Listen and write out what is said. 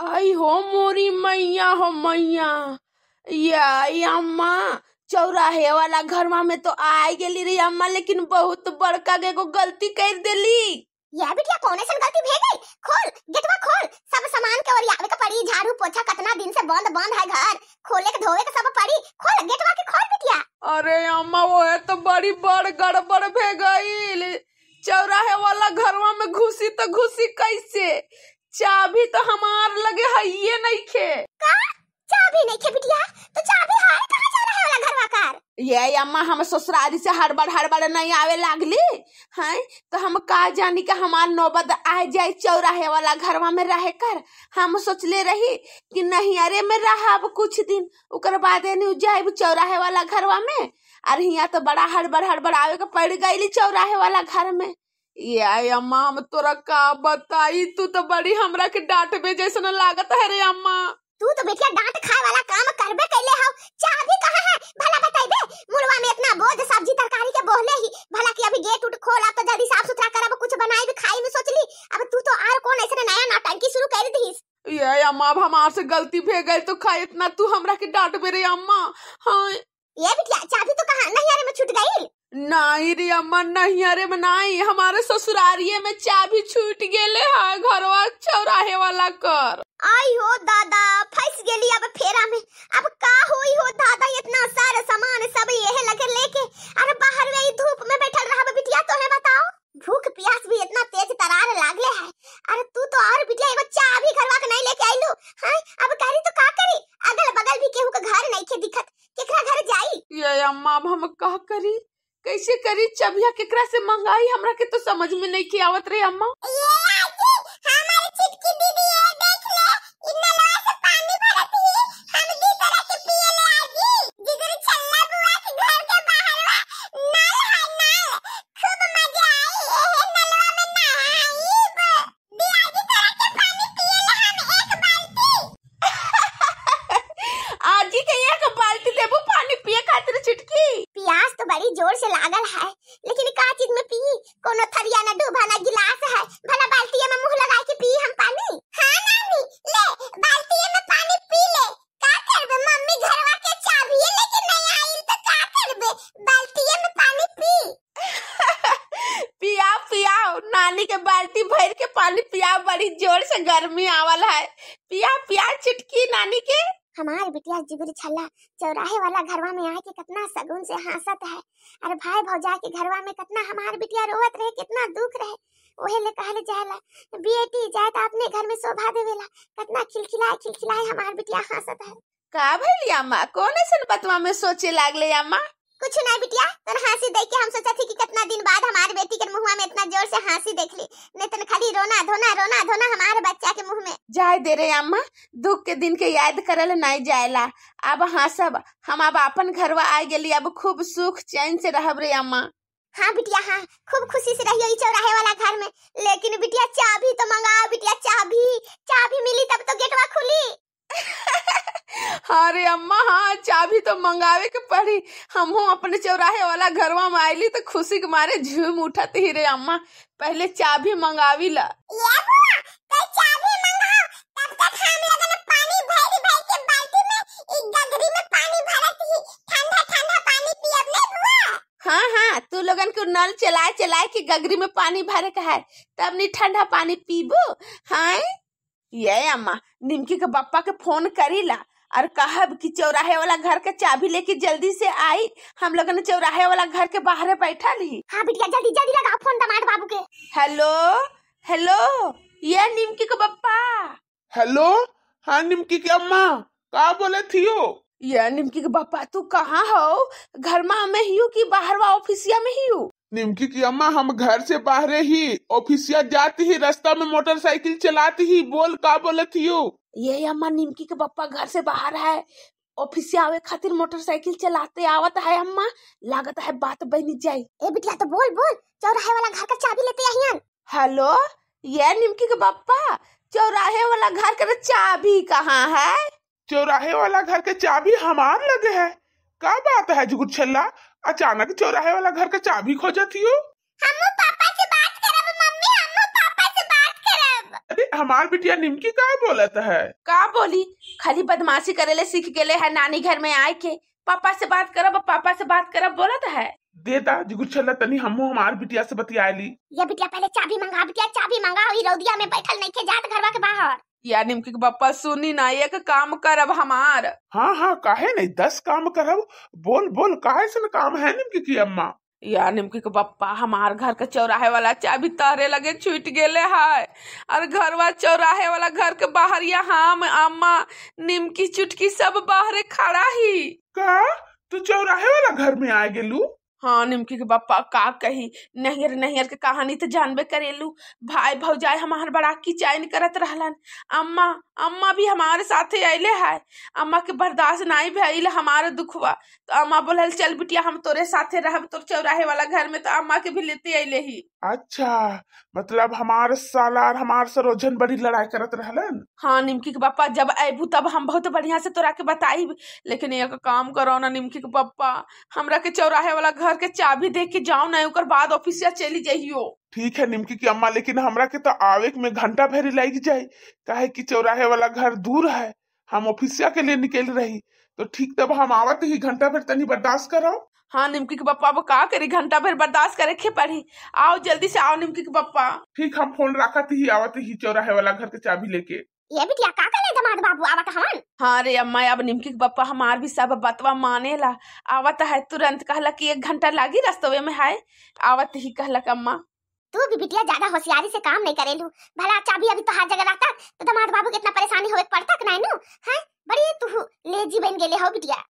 आई हो मोरी मैया हो मैया या अम्मा चौराहे वाला घर में तो आ गेली रही अम्मा लेकिन बहुत बड़का के को गलती कर देली या बिटिया कौन ऐसा गलती भेज गई खोल गेटवा खोल सब सामान के और यावे के पड़ी झाड़ू पोछा कितना दिन से बंद बंद है घर खोले के धोवे के सब पड़ी खोल गेटवा के खोल बिटिया अरे अम्मा वो है तो बड़ी बड़ गड़बड़ भे गई चौराहे वाला घरवा में घुसी तो घुसी कैसे चाबी तो हमार लगे है ये नहीं खे चाबी नहीं खे बिटिया तो चाबी हाय कहां जा रहा है वाला घरवा कर ये अम्मा हम ससुराल से हर बार हर बार नहीं आवे लागली हैं तो हम का जानी के हमार नौबत आ जाए चौराहे वाला घरवा में रह कर हम सोच ले रही कि नहीं अरे मैं रहब कुछ दिन उकर बाद नहीं जाए चौराहे वाला घरवा में अरे यहाँ तो बड़ा हड़बड़ हड़बड़ आवे के पड़ गई चौराहे वाला घर में अम्मा तोरा का बताई तू तो बड़ी हमरा के डांट बे लागत है रे अम्मा तू तो बेटिया डांट खाए वाला काम चाबी है भला मुड़वा में इतना बोझ सब्जी तरकारी के ही भला कि अभी गेट उठ तो जल्दी साफ सुथरा कुछ बनाई भी खाई में अब तू तो आर कौन ऐसे नया नाटंकी शुरू कर ये अम्मा अब से गलती भे गई तो खाए इतना तू हमरा के डांट बे रे अम्मा हाँ ये बिटिया चाबी तो कहां नहीं अरे मैं छूट गई नहीं रे अम्मा नहीं अरे मनाई हमारे ससुरारिये में चाबी छूट गेले है घरवा चौराहे वाला कर आई हो दादा फंस गेली अब फेरा में अब का होई हो दादा इतना सारा सामान सब यहे लगे लेके अरे बाहर में ही धूप में बैठल रहा बिटिया तो है बताओ भूख प्यास भी इतना तेज तरार लागले है अरे तू तो और बिटिया एगो चाबी घरवा के नहीं लेके आइलू हां अब करी तो का करी अगल बगल भी केहू का घर नहीं के दिखत केकरा घर जाई ये अम्मा अब हम का करी कैसे करी चबिया केकरा से मंगाई हमरा के तो समझ में नहीं की आवत रही अम्मा के बाल्टी भर के पानी पिया बड़ी जोर से गर्मी आवल है पिया पिया चिटकी नानी के हमारे बिटिया जिगुर छला चौराहे वाला घरवा में आके कितना सगुन से हंसत है अरे भाई भौजा के घरवा में कितना हमार बिटिया रोवत रहे कितना दुख रहे ओहे ले कहले जाला बेटी जाए तो अपने घर में शोभा देवेला कितना खिलखिलाए खिलखिलाए हमार बिटिया हंसत है का भइलिया अम्मा कौन से बतवा में सोचे लागले अम्मा कुछ नहीं बिटिया तन हंसी देख के हम सोचा थी कि कितना दिन बाद हमारे बेटी के मुंह में इतना जोर से हंसी देख ली नहीं तन खाली रोना धोना रोना धोना हमारे बच्चा के मुंह में जाए दे रे अम्मा दुख के दिन के याद करल नहीं जाएला अब हाँ सब हम अब अपन घरवा आ गेली अब खूब सुख चैन से रहब रे अम्मा हाँ बिटिया हाँ खूब खुशी से रहियो चौराहे वाला हाँ चाबी तो मंगावे के पड़ी हम अपने चौराहे वाला घरवा में आईली तो खुशी के मारे झूम उठत ही रे अम्मा पहले चाबी मंगावी ला हाँ, हाँ, तू लोगन नल चलाए चलाए कि गगरी में पानी भरे का है तब नहीं ठंडा पानी पीबू हाँ ये अम्मा निमकी के पप्पा के फोन करी ला और कहा कि चौराहे वाला घर के चाबी लेके जल्दी से आई हम लोग ने चौराहे वाला घर के बाहर बैठा ली हाँ बिटिया जल्दी जल्दी लगाओ फोन दमाड़ बाबू के हेलो हेलो ये निमकी के पप्पा हेलो हाँ निमकी की अम्मा कहा बोले थी हो ये निमकी के पापा तू कहाँ हो घर में ही हूँ की बाहर वा ऑफिसिया में ही हूँ निमकी की अम्मा हम घर से बाहर ही ऑफिसिया जाती ही रास्ता में मोटरसाइकिल चलाती ही बोल का बोले हो ये अम्मा निमकी के पप्पा घर से बाहर है ऑफिस से आवे खातिर मोटरसाइकिल चलाते आवत है अम्मा लागत है बात बन जाए ए बिटिया तो बोल बोल चौराहे वाला घर का चाबी लेते आहियन हेलो ये निमकी के पप्पा चौराहे वाला घर का तो चाबी कहाँ है चौराहे वाला घर का चाबी हमार लगे है का बात है जुगुर छल्ला अचानक चौराहे वाला घर का चाबी खोजती हो हम हमार बिटिया निमकी का बोलत है का बोली खाली बदमाशी ले सीख गए है नानी घर में आए के पापा से बात करब पापा से बात करब बोलत है दे दा जिगु तनी हमहू हमार बिटिया से बतिया ली ये बिटिया पहले चाबी मंगा बिटिया चाबी मंगा हुई रौदिया में बैठल नहीं के जात घरवा के बाहर या निमकी के पापा सुनी ना एक काम करब हमार हाँ हाँ काहे नहीं दस काम करब बोल बोल काहे से काम है निमकी की अम्मा या निमकी के पप्पा हमार घर का चौराहे वाला चाबी तहरे लगे छूट गेले है और वा चौराहे वाला घर के बाहर या हम अम्मा निमकी चुटकी सब बाहरे खड़ा ही का तू तो चौराहे वाला घर में आ गेलू हाँ निमकी के बापा का कही नहर नहर के कहानी तो जानबे करेलू भाई भौजाई हमार बड़ा की चैन करत रहलन अम्मा अम्मा भी हमारे साथे अले है अम्मा के बर्दाश्त नहीं भैल हमारे दुखवा तो अम्मा बोलल चल बिटिया हम तोरे साथे रहब तोर चौराहे वाला घर में तो अम्मा के भी लेते अले ही अच्छा मतलब हमार सालार हमारे हमार सरोजन बड़ी लड़ाई करत रहलन हाँ निमकी के पापा जब अबू तब हम बहुत बढ़िया से तोरा के बताई लेकिन एक काम करो ना निमकी के पापा हमरा के चौराहे वाला घर के चाबी दे के जाओ ना ओकर बाद ऑफिसिया चली जाइयो ठीक है निमकी की अम्मा लेकिन हमरा के तो आवे में घंटा भरी लग जाये कहे की चौराहे वाला घर दूर है हम ऑफिसिया के लिए निकल रही तो ठीक तब हम आवत ही घंटा भर तनी बर्दाश्त करो हाँ निमकी के पप्पा वो का करे घंटा भर बर्दाश्त करे के पड़ी आओ जल्दी से आओ निमकी के पप्पा ठीक हम फोन रखा थी आवत ही चौराहे वाला घर के चाबी लेके ये भी क्या का करे दमाद बाबू आवत हवन हाँ रे अम्मा अब निमकी के पप्पा हमार भी सब बतवा माने ला आवत है तुरंत कहला की एक घंटा लागी रास्तवे में है आवत ही कहला अम्मा तू भी बिटिया ज्यादा होशियारी से काम नहीं करेलू भला चाबी अभी तो हर जगह रहता तो दमाद बाबू कितना परेशानी होवे पड़ता नहीं नु हैं बड़ी तू लेजी बन गेले हो बिटिया